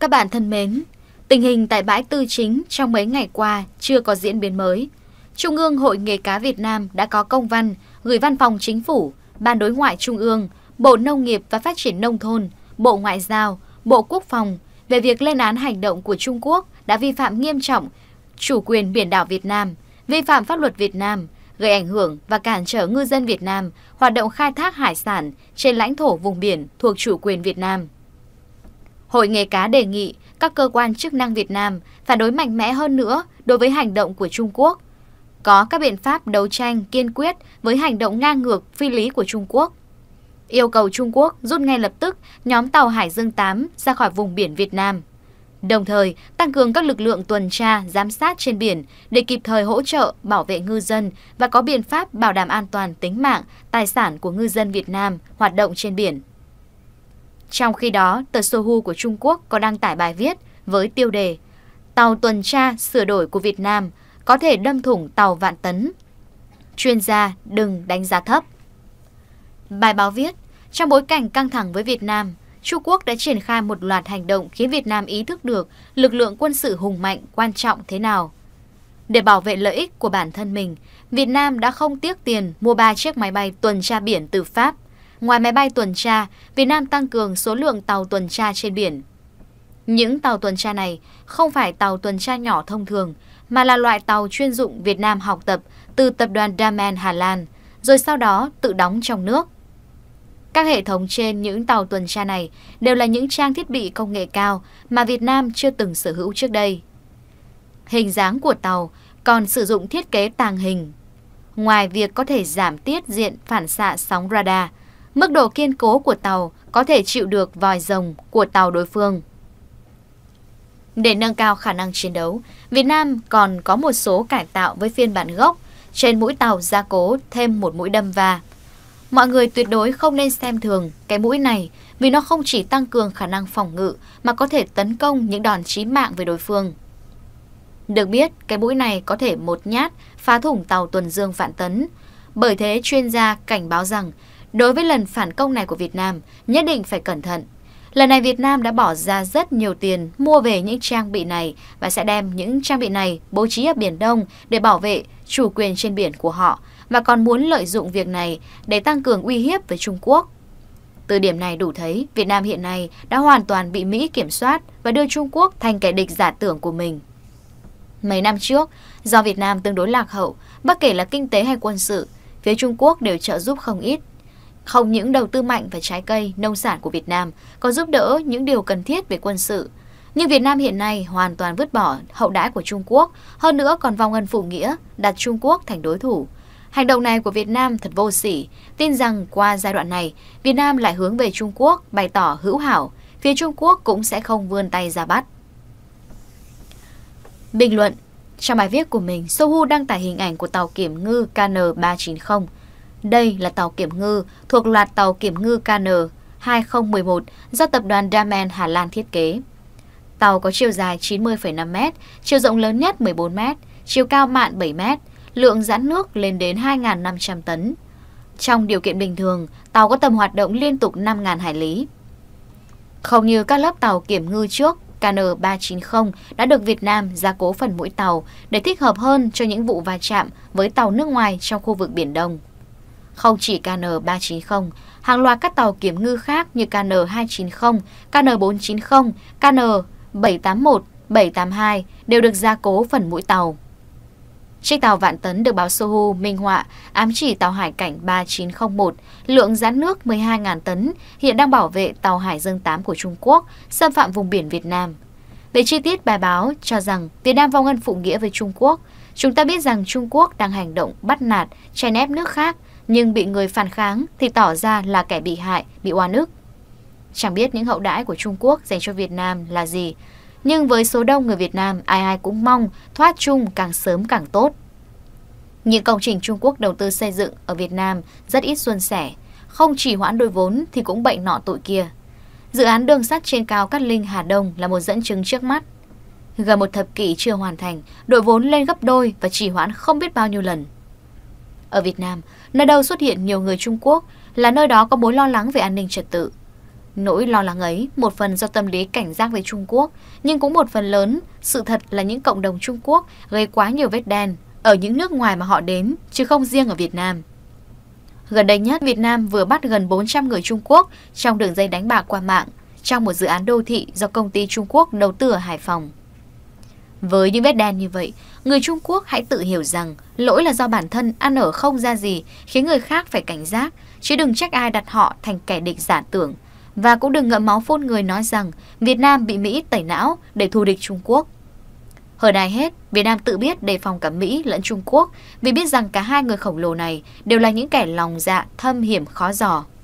Các bạn thân mến, tình hình tại bãi tư chính trong mấy ngày qua chưa có diễn biến mới. Trung ương Hội Nghề cá Việt Nam đã có công văn gửi Văn phòng Chính phủ, Ban Đối ngoại Trung ương, Bộ Nông nghiệp và Phát triển Nông thôn, Bộ Ngoại giao, Bộ Quốc phòng về việc lên án hành động của Trung Quốc đã vi phạm nghiêm trọng chủ quyền biển đảo Việt Nam, vi phạm pháp luật Việt Nam, gây ảnh hưởng và cản trở ngư dân Việt Nam hoạt động khai thác hải sản trên lãnh thổ vùng biển thuộc chủ quyền Việt Nam. Hội nghề cá đề nghị các cơ quan chức năng Việt Nam phản đối mạnh mẽ hơn nữa đối với hành động của Trung Quốc, có các biện pháp đấu tranh kiên quyết với hành động ngang ngược phi lý của Trung Quốc. Yêu cầu Trung Quốc rút ngay lập tức nhóm tàu Hải Dương 8 ra khỏi vùng biển Việt Nam. Đồng thời, tăng cường các lực lượng tuần tra, giám sát trên biển để kịp thời hỗ trợ, bảo vệ ngư dân và có biện pháp bảo đảm an toàn tính mạng, tài sản của ngư dân Việt Nam hoạt động trên biển. Trong khi đó, tờ Sohu của Trung Quốc có đăng tải bài viết với tiêu đề Tàu tuần tra sửa đổi của Việt Nam có thể đâm thủng tàu vạn tấn. Chuyên gia đừng đánh giá thấp. Bài báo viết, trong bối cảnh căng thẳng với Việt Nam, Trung Quốc đã triển khai một loạt hành động khiến Việt Nam ý thức được lực lượng quân sự hùng mạnh quan trọng thế nào. Để bảo vệ lợi ích của bản thân mình, Việt Nam đã không tiếc tiền mua 3 chiếc máy bay tuần tra biển từ Pháp – Ngoài máy bay tuần tra, Việt Nam tăng cường số lượng tàu tuần tra trên biển. Những tàu tuần tra này không phải tàu tuần tra nhỏ thông thường, mà là loại tàu chuyên dụng Việt Nam học tập từ tập đoàn Damen Hà Lan, rồi sau đó tự đóng trong nước. Các hệ thống trên những tàu tuần tra này đều là những trang thiết bị công nghệ cao mà Việt Nam chưa từng sở hữu trước đây. Hình dáng của tàu còn sử dụng thiết kế tàng hình. Ngoài việc có thể giảm tiết diện phản xạ sóng radar, Mức độ kiên cố của tàu có thể chịu được vòi rồng của tàu đối phương. Để nâng cao khả năng chiến đấu, Việt Nam còn có một số cải tạo với phiên bản gốc, trên mũi tàu gia cố thêm một mũi đâm va. Mọi người tuyệt đối không nên xem thường cái mũi này vì nó không chỉ tăng cường khả năng phòng ngự mà có thể tấn công những đòn chí mạng về đối phương. Được biết, cái mũi này có thể một nhát phá thủng tàu tuần dương vạn tấn. Bởi thế, chuyên gia cảnh báo rằng Đối với lần phản công này của Việt Nam, nhất định phải cẩn thận. Lần này Việt Nam đã bỏ ra rất nhiều tiền mua về những trang bị này và sẽ đem những trang bị này bố trí ở Biển Đông để bảo vệ chủ quyền trên biển của họ và còn muốn lợi dụng việc này để tăng cường uy hiếp với Trung Quốc. Từ điểm này đủ thấy Việt Nam hiện nay đã hoàn toàn bị Mỹ kiểm soát và đưa Trung Quốc thành kẻ địch giả tưởng của mình. Mấy năm trước, do Việt Nam tương đối lạc hậu, bất kể là kinh tế hay quân sự, phía Trung Quốc đều trợ giúp không ít không những đầu tư mạnh vào trái cây, nông sản của Việt Nam còn giúp đỡ những điều cần thiết về quân sự. Nhưng Việt Nam hiện nay hoàn toàn vứt bỏ hậu đãi của Trung Quốc, hơn nữa còn vong ân phụ nghĩa, đặt Trung Quốc thành đối thủ. Hành động này của Việt Nam thật vô sỉ, tin rằng qua giai đoạn này, Việt Nam lại hướng về Trung Quốc bày tỏ hữu hảo, phía Trung Quốc cũng sẽ không vươn tay ra bắt. Bình luận Trong bài viết của mình, Sohu đăng tải hình ảnh của tàu kiểm ngư KN390 đây là tàu kiểm ngư thuộc loạt tàu kiểm ngư KN-2011 do tập đoàn Damen Hà Lan thiết kế. Tàu có chiều dài 90,5m, chiều rộng lớn nhất 14m, chiều cao mạn 7m, lượng giãn nước lên đến 2.500 tấn. Trong điều kiện bình thường, tàu có tầm hoạt động liên tục 5.000 hải lý. Không như các lớp tàu kiểm ngư trước, KN390 đã được Việt Nam gia cố phần mũi tàu để thích hợp hơn cho những vụ va chạm với tàu nước ngoài trong khu vực Biển Đông. Không chỉ KN390, hàng loạt các tàu kiểm ngư khác như KN290, KN490, KN781, 782 đều được gia cố phần mũi tàu. Chiếc tàu vạn tấn được báo Sohu minh họa ám chỉ tàu hải cảnh 3901, lượng giãn nước 12.000 tấn, hiện đang bảo vệ tàu Hải Dương 8 của Trung Quốc, xâm phạm vùng biển Việt Nam. Về chi tiết bài báo cho rằng Việt Nam vong ân phụ nghĩa với Trung Quốc, chúng ta biết rằng Trung Quốc đang hành động bắt nạt, chèn ép nước khác, nhưng bị người phản kháng thì tỏ ra là kẻ bị hại, bị oan ức. Chẳng biết những hậu đãi của Trung Quốc dành cho Việt Nam là gì, nhưng với số đông người Việt Nam, ai ai cũng mong thoát chung càng sớm càng tốt. Những công trình Trung Quốc đầu tư xây dựng ở Việt Nam rất ít xuân sẻ, không chỉ hoãn đôi vốn thì cũng bệnh nọ tội kia. Dự án đường sắt trên cao Cát Linh Hà Đông là một dẫn chứng trước mắt. Gần một thập kỷ chưa hoàn thành, đội vốn lên gấp đôi và chỉ hoãn không biết bao nhiêu lần. Ở Việt Nam, nơi đâu xuất hiện nhiều người Trung Quốc là nơi đó có mối lo lắng về an ninh trật tự. Nỗi lo lắng ấy một phần do tâm lý cảnh giác với Trung Quốc, nhưng cũng một phần lớn sự thật là những cộng đồng Trung Quốc gây quá nhiều vết đen ở những nước ngoài mà họ đến, chứ không riêng ở Việt Nam. Gần đây nhất, Việt Nam vừa bắt gần 400 người Trung Quốc trong đường dây đánh bạc qua mạng trong một dự án đô thị do công ty Trung Quốc đầu tư ở Hải Phòng. Với những vết đen như vậy, người Trung Quốc hãy tự hiểu rằng lỗi là do bản thân ăn ở không ra gì khiến người khác phải cảnh giác, chứ đừng trách ai đặt họ thành kẻ địch giả tưởng. Và cũng đừng ngậm máu phun người nói rằng Việt Nam bị Mỹ tẩy não để thù địch Trung Quốc. Hơn ai hết, Việt Nam tự biết đề phòng cả Mỹ lẫn Trung Quốc vì biết rằng cả hai người khổng lồ này đều là những kẻ lòng dạ thâm hiểm khó giò.